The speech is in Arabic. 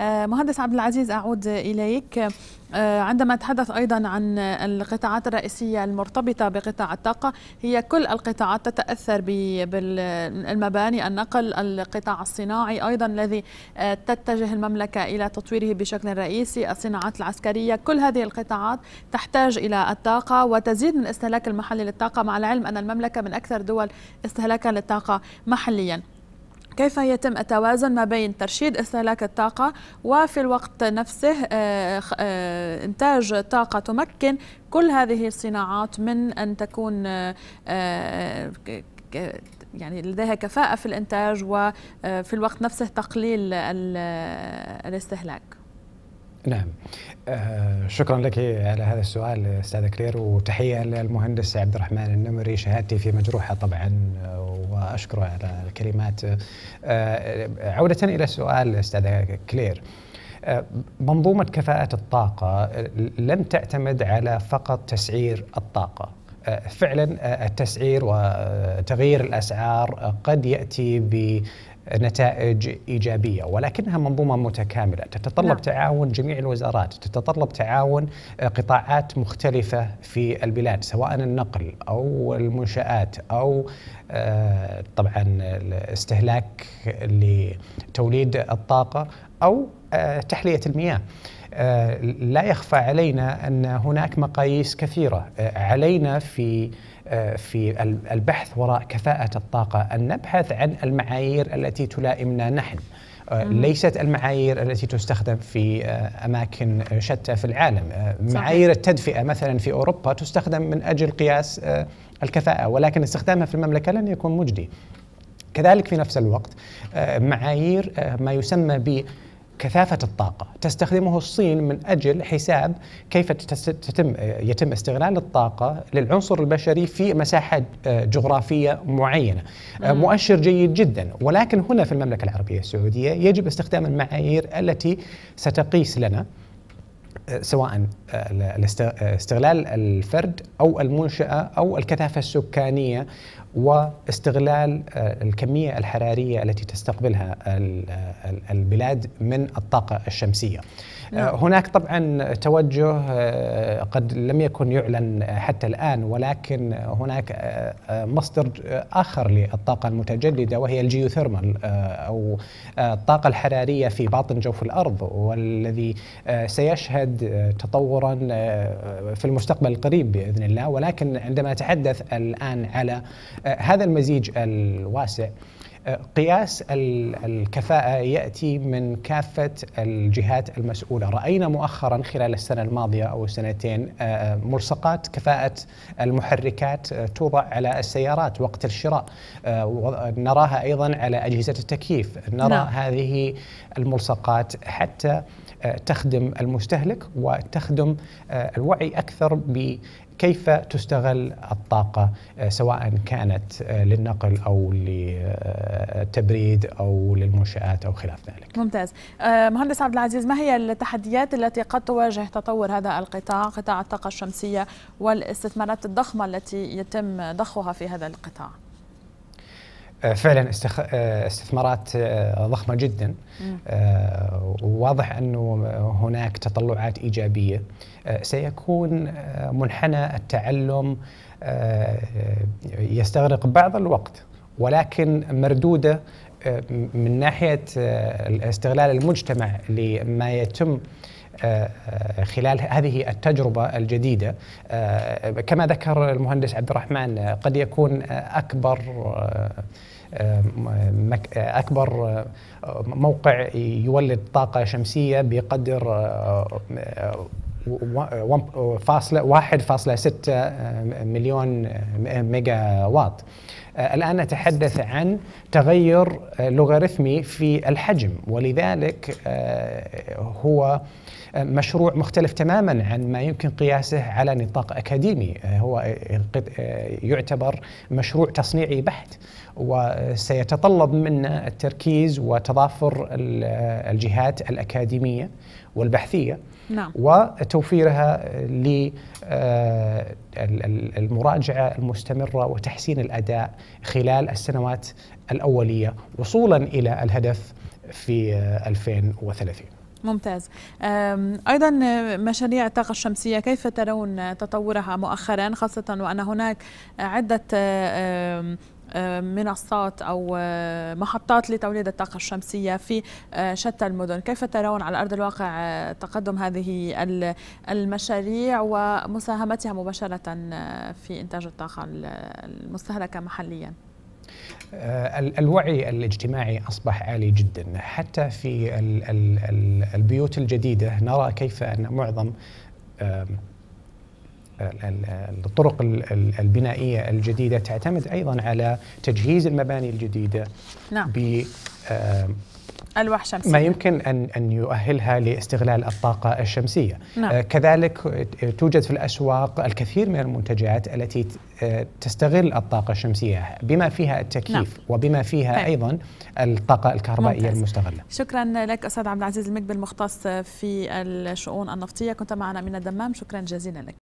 آه، مهندس عبد العزيز اعود اليك آه، عندما تحدث ايضا عن القطاعات الرئيسيه المرتبطه بقطاع الطاقه هي كل القطاعات تتاثر بالمباني النقل القطاع الصناعي ايضا الذي آه، تتجه المملكه الى تطويره بشكل رئيسي الصناعات العسكريه كل هذه القطاعات تحتاج الى الطاقه وتزيد من استهلاك المحلي للطاقه مع العلم ان المملكه من اكثر دول استهلاكا للطاقه محليا كيف يتم التوازن ما بين ترشيد استهلاك الطاقة وفي الوقت نفسه آه، آه، إنتاج طاقة تمكن كل هذه الصناعات من أن تكون آه، يعني لديها كفاءة في الإنتاج وفي الوقت نفسه تقليل الاستهلاك نعم شكرا لك على هذا السؤال استاذه كلير وتحيه للمهندس عبد الرحمن النمري شهادتي في مجروحه طبعا واشكره على الكلمات آه، آه، عوده الى سؤال استاذ كلير آه، منظومه كفاءه الطاقه لم تعتمد على فقط تسعير الطاقه فعلا آه، التسعير وتغيير الاسعار قد ياتي ب نتائج ايجابيه ولكنها منظومه متكامله تتطلب نعم. تعاون جميع الوزارات تتطلب تعاون آه، قطاعات مختلفه في البلاد سواء النقل او المنشات او آه، طبعا الاستهلاك لتوليد الطاقه او آه، تحليه المياه. آه، لا يخفى علينا ان هناك مقاييس كثيره آه، علينا في في البحث وراء كفاءه الطاقه ان نبحث عن المعايير التي تلائمنا نحن. ليست المعايير التي تستخدم في اماكن شتى في العالم معايير التدفئه مثلا في اوروبا تستخدم من اجل قياس الكفاءه ولكن استخدامها في المملكه لن يكون مجدي كذلك في نفس الوقت معايير ما يسمى ب كثافة الطاقة تستخدمه الصين من أجل حساب كيف تتم يتم استغلال الطاقة للعنصر البشري في مساحة آه، جغرافية معينة آه، مؤشر جيد جدا ولكن هنا في المملكة العربية السعودية يجب استخدام المعايير التي ستقيس لنا سواء آه، آه، استغلال الفرد او المنشاه او الكثافه السكانيه واستغلال آه، الكميه الحراريه التي تستقبلها البلاد من الطاقه الشمسيه. نعم. هناك طبعا توجه قد لم يكن يعلن حتى الان ولكن هناك مصدر اخر للطاقه المتجدده وهي الجيوثيرمال او الطاقه الحراريه في باطن جوف الارض والذي سيشهد نشهد آه، تطورا آه، في المستقبل القريب باذن الله ولكن عندما اتحدث الان على آه، هذا المزيج الواسع قياس الكفاءة يأتي من كافة الجهات المسؤولة رأينا مؤخرا خلال السنة الماضية أو السنتين ملصقات كفاءة المحركات توضع على السيارات وقت الشراء نراها أيضا على أجهزة التكييف نرى لا. نعم. هذه الملصقات حتى تخدم المستهلك وتخدم آه، الوعي اكثر بكيف تستغل الطاقه آه، سواء كانت آه، للنقل او للتبريد او للمنشات او خلاف ذلك. ممتاز. مهندس عبد العزيز ما هي التحديات التي قد تواجه تطور هذا القطاع قطاع الطاقه الشمسيه والاستثمارات الضخمه التي يتم ضخها في هذا القطاع؟ آه، فعلا استخ... آه، استثمارات آه، ضخمه جدا وواضح انه هناك تطلعات ايجابيه سيكون منحنى التعلم يستغرق بعض الوقت ولكن مردوده من ناحيه استغلال المجتمع لما يتم آه، آه، خلال هذه التجربه الجديده آه، كما ذكر المهندس عبد الرحمن قد يكون اكبر اكبر موقع يولد طاقه شمسيه بقدر 1.6 مليون ميجا واط الآن نتحدث عن تغير لوغاريتمي في الحجم ولذلك هو مشروع مختلف تماما عن ما يمكن قياسه على نطاق اكاديمي آه، هو آه، يعتبر مشروع تصنيعي بحت وسيتطلب منا التركيز وتضافر آه، الجهات الاكاديميه والبحثيه نعم. وتوفيرها للمراجعه المستمره وتحسين الاداء خلال السنوات الاوليه وصولا الى الهدف في 2030 ممتاز أيضا مشاريع الطاقة الشمسية كيف ترون تطورها مؤخرا خاصة وأن هناك عدة منصات أو محطات لتوليد الطاقة الشمسية في شتى المدن كيف ترون على أرض الواقع تقدم هذه المشاريع ومساهمتها مباشرة في إنتاج الطاقة المستهلكة محلياً آه، الوعي الاجتماعي اصبح عالي جدا حتى في البيوت الجديده نرى كيف ان معظم الطرق البنائيه الجديده تعتمد ايضا على تجهيز المباني الجديده نعم. ألواح شمسية ما يمكن أن أن يؤهلها لاستغلال الطاقة الشمسية نعم. آه، كذلك توجد في الأسواق الكثير من المنتجات التي آه، تستغل الطاقة الشمسية بما فيها التكييف نعم. وبما فيها فهم. أيضا الطاقة الكهربائية ممتاز. المستغلة شكرا لك أستاذ عبد العزيز المقبل مختص في الشؤون النفطية كنت معنا من الدمام شكرا جزيلا لك